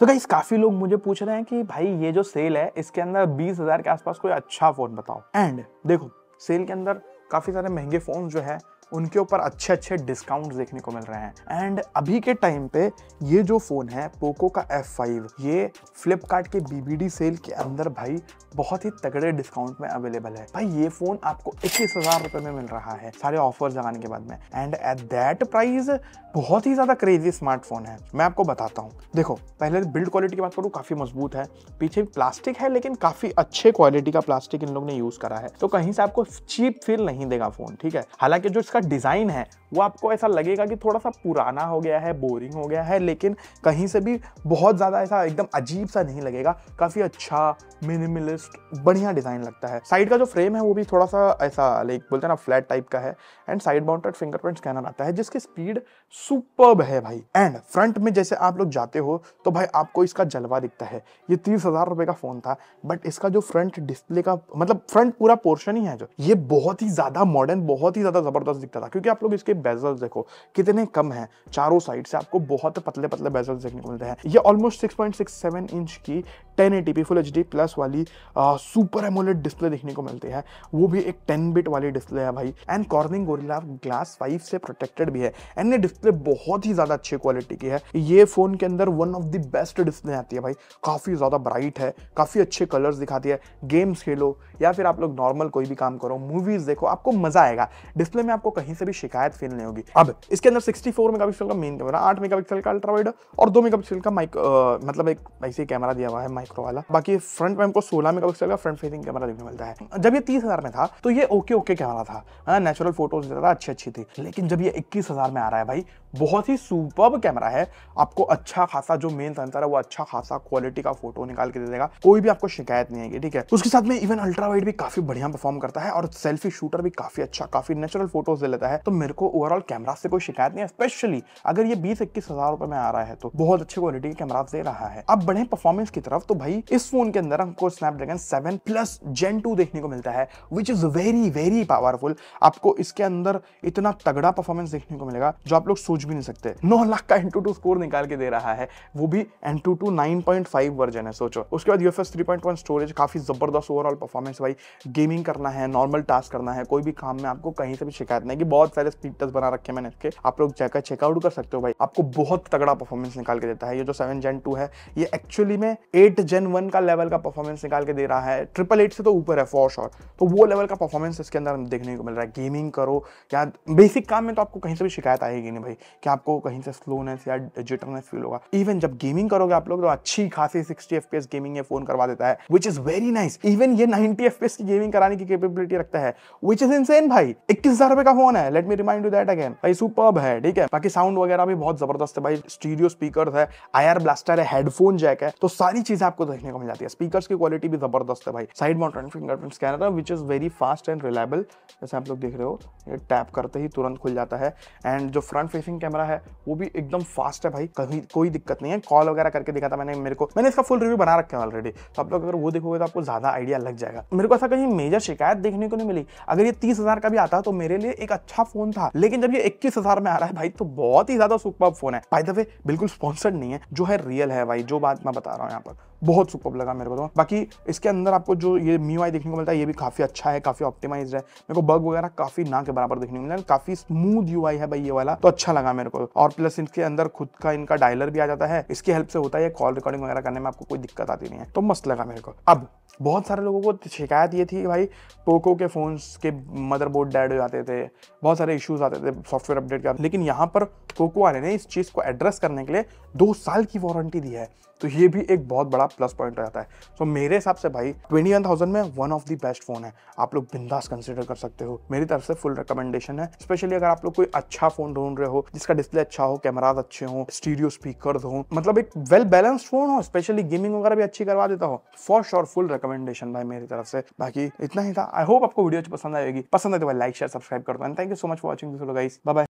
तो so guys काफी लोग मुझे पूछ रहे हैं कि भाई ये जो सेल है इसके अंदर बीस हजार के आसपास कोई अच्छा फोन बताओ एंड देखो सेल के अंदर काफी सारे महंगे फोन जो है उनके ऊपर अच्छे अच्छे डिस्काउंट देखने को मिल रहे हैं एंड अभी के टाइम पे ये जो फ़ोन है पोको का एफ फाइव ये फ्लिपकार्ट के बीबीडी सेल के अंदर भाई बहुत ही तगड़े डिस्काउंट में अवेलेबल है भाई ये फ़ोन आपको इक्कीस हज़ार रुपए में मिल रहा है सारे ऑफर लगाने के बाद में एंड एट दैट प्राइस बहुत ही ज़्यादा क्रेजी स्मार्टफोन है मैं आपको बताता हूँ देखो पहले बिल्ड क्वालिटी की बात करूँ काफ़ी मजबूत है पीछे प्लास्टिक है लेकिन काफ़ी अच्छे क्वालिटी का प्लास्टिक इन लोग ने यूज़ करा है तो कहीं से आपको चीप फील नहीं देगा फ़ोन ठीक है हालांकि जो इसका इसका डिज़ाइन है वो आपको ऐसा लगेगा कि थोड़ा सा पुराना हो गया है बोरिंग हो गया है लेकिन कहीं से भी बहुत ज़्यादा ऐसा एकदम अजीब सा नहीं लगेगा काफ़ी अच्छा मिनिमलिस्ट बढ़िया डिज़ाइन लगता है साइड का जो फ्रेम है वो भी थोड़ा सा ऐसा लाइक बोलते हैं ना फ्लैट टाइप का है and side mounted fingerprint scanner आता है जिसकी स्पीड सुपर है भाई एंड फ्रंट में जैसे आप लोग जाते हो तो भाई आपको इसका जलवा दिखता है ये तीस हज़ार का फ़ोन था बट इसका जो फ्रंट डिस्प्ले का मतलब फ्रंट पूरा पोर्शन ही है जो ये बहुत ही ज़्यादा मॉडर्न बहुत ही ज़्यादा ज़बरदस्त दिखता था क्योंकि आप लोग इसके बेजल्स देखो कितने कम हैं चारों साइड से आपको बहुत पतले पतले बेजल्स देखने को मिलते हैं ये ऑलमोस्ट 6.67 इंच की ten eighty full H D plus वाली सुपर एमोलेट डिस्प्ले देखने को मिलती है वो भी एक टेन बिट वाली डिस्प्ले है भाई and Corning Gorilla glass five से प्रोटेक्टेड भी है एंड ये डिस्प्ले बहुत ही ज़्यादा अच्छी क्वालिटी की है ये फ़ोन के अंदर one of the best display आती है भाई काफ़ी ज़्यादा ब्राइट है काफ़ी अच्छे कलर्स दिखाती है गेम्स खेलो या फिर आप लोग नॉर्मल कोई भी काम करो मूवीज़ देखो आपको मज़ा आएगा डिस्प्ले में आपको कहीं से भी शिकायत फील नहीं होगी अब इसके अंदर सिक्सटी मेगा मेगापिक्सल का मेन कैमरा मेगा मेगापिक्सल का अल्ट्रावाइड और और मेगा मेगापिक्सल का माइक मतलब एक ऐसे कैमरा दिया हुआ है माइक्रो वाला बाकी फ्रंट में हमको सोलह मेगा का फ्रंट फेसिंग कैमरा देखने मिलता है जब ये तीस हजार में था तो ये ओके ओके कैमरा था नेचुरल फोटोज अच्छी अच्छी थी लेकिन जब ये इक्कीस हजार में आ रहा है भाई बहुत ही सुपर कैमरा है आपको अच्छा खासा जो मेन सेंसर है वो अच्छा खासा क्वालिटी का फोटो निकाल के दे देगा कोई भी आपको शिकायत नहीं आएगी ठीक है उसके साथ में इवन अल्ट्रा वाइड भी काफी बढ़िया परफॉर्म करता है और सेल्फी शूटर भी काफी अच्छा काफी नेचुरल फोटोज दे लेता है तो मेरे को ओवरऑल कैमरा से कोई शिकायत नहीं है स्पेशली अगर ये बीस इक्कीस हजार रुपए में आ रहा है तो बहुत अच्छी क्वालिटी के कैमरा दे रहा है अब बढ़े परफॉर्मेंस की तरफ तो भाई इस फोन के अंदर हमको Snapdragon seven plus Gen two देखने को मिलता है which is very very powerful आपको इसके अंदर इतना तगड़ा परफॉर्मेंस देखने को मिलेगा जो आप लोग सोच भी नहीं सकते नौ लाख का टू स्कोर निकाल के दे रहा है वो भी N two two nine point five version है सोचो उसके बाद UFS three point one storage काफी जबरदस्त ओवरऑल परफॉर्मेंस भाई गेमिंग करना है नॉर्मल टास्क करना है कोई भी काम में आपको कहीं से भी शिकायत नहीं कि बहुत सारे स्पीड टेस्ट बना रखे मैंने इसके आप लोग जाकर चेकआउट कर सकते हो भाई आपको बहुत तगड़ा परफॉर्मेंस निकाल के देता है ये जो सेवन जेन टू है ये एक्चुअली में एट जेन वन का लेवल का परफॉर्मेंस निकाल के दे रहा है ट्रिपल एट से तो ऊपर है फॉर श्योर तो वो लेवल का परफॉर्मेंस इसके अंदर देखने को मिल रहा है गेमिंग करो या बेसिक काम में तो आपको कहीं से भी शिकायत आएगी नहीं भाई कि आपको कहीं से स्लोनेस या जिटरनेस फील होगा इवन जब गेमिंग करोगे आप लोग तो अच्छी खासी सिक्सटी एफ गेमिंग ये फोन करवा देता है which is very nice even ये नाइनटी एफ की गेमिंग कराने की कैपेबिलिटी रखता है विच इज इंसेन भाई इक्कीस हजार रुपए का फोन है let me remind you that again भाई सुपर है ठीक है बाकी साउंड वगैरह भी बहुत जबरदस्त है भाई स्टीरियो स्पीकर है आयर ब्लास्टर है हेडफोन जैक है तो सारी चीजें आपको देखने को मिल जाती है स्पीकर की क्वालिटी भी जबरदस्त है भाई साइड माउंटेड फिंगरप्रिंट स्कैनर है which is very fast and reliable जैसे आप लोग देख रहे हो ये टैप करते ही तुरंत खुल जाता है एंड जो फ्रंट फेसिंग एक्शन कैमरा है वो भी एकदम फास्ट है भाई कहीं कोई दिक्कत नहीं है कॉल वगैरह करके देखा था मैंने मेरे को मैंने इसका फुल रिव्यू बना रखा है ऑलरेडी तो आप लोग अगर वो देखोगे तो आपको ज्यादा आइडिया लग जाएगा मेरे को ऐसा कहीं मेजर शिकायत देखने को नहीं मिली अगर ये तीस का भी आता तो मेरे लिए एक अच्छा फोन था लेकिन जब ये इक्कीस में आ रहा है भाई तो बहुत ही ज्यादा सुपर फोन है बाय द बिल्कुल स्पॉन्सर्ड नहीं है जो है रियल है भाई जो बात मैं बता रहा हूँ यहाँ पर बहुत सुपर लगा मेरे को तो बाकी इसके अंदर आपको जो ये मी देखने को मिलता है ये भी काफ़ी अच्छा है काफ़ी ऑप्टिमाइज है मेरे को बग वगैरह काफ़ी ना के बराबर देखने को मिला काफ़ी स्मूथ यू है भाई ये वाला तो अच्छा लगा मेरे को और प्लस इसके अंदर खुद का इनका डायलर भी आ जाता है इसकी हेल्प से होता है कॉल रिकॉर्डिंग वगैरह करने में आपको कोई दिक्कत आती नहीं है तो मस्त लगा मेरे को अब बहुत सारे लोगों को शिकायत ये थी भाई पोको के फ़ोन्स के मदरबोर्ड डैड हो जाते थे बहुत सारे इश्यूज आते थे सॉफ्टवेयर अपडेट का लेकिन यहाँ पर कोको ने इस चीज़ को एड्रेस करने के लिए दो साल की वारंटी दी है तो ये भी एक बहुत बड़ा प्लस पॉइंट रहता है सो so, मेरे हिसाब से भाई 21,000 में one of the best phone है आप लोग बिंदास कंसिडर कर सकते हो मेरी तरफ से फुल रिकमेंडेशन है स्पेशली अगर आप लोग कोई अच्छा फ़ोन ढूंढ रहे हो जिसका डिस्प्ले अच्छा हो कैमराज अच्छे हो स्टीरियो स्पीकर हो मतलब एक वेल बैलेंस्ड फ़ोन हो स्पेशली गेमिंग वगैरह भी अच्छी करवा देता हो फॉर श्योर फुल रिकमेंडेशन भाई मेरी तरफ से बाकी इतना ही था आई होप आपको वीडियो पसंद आएगी पसंद आए तो भाई लाइक शेयर सब्सक्राइब कर है thank you so much for watching this bye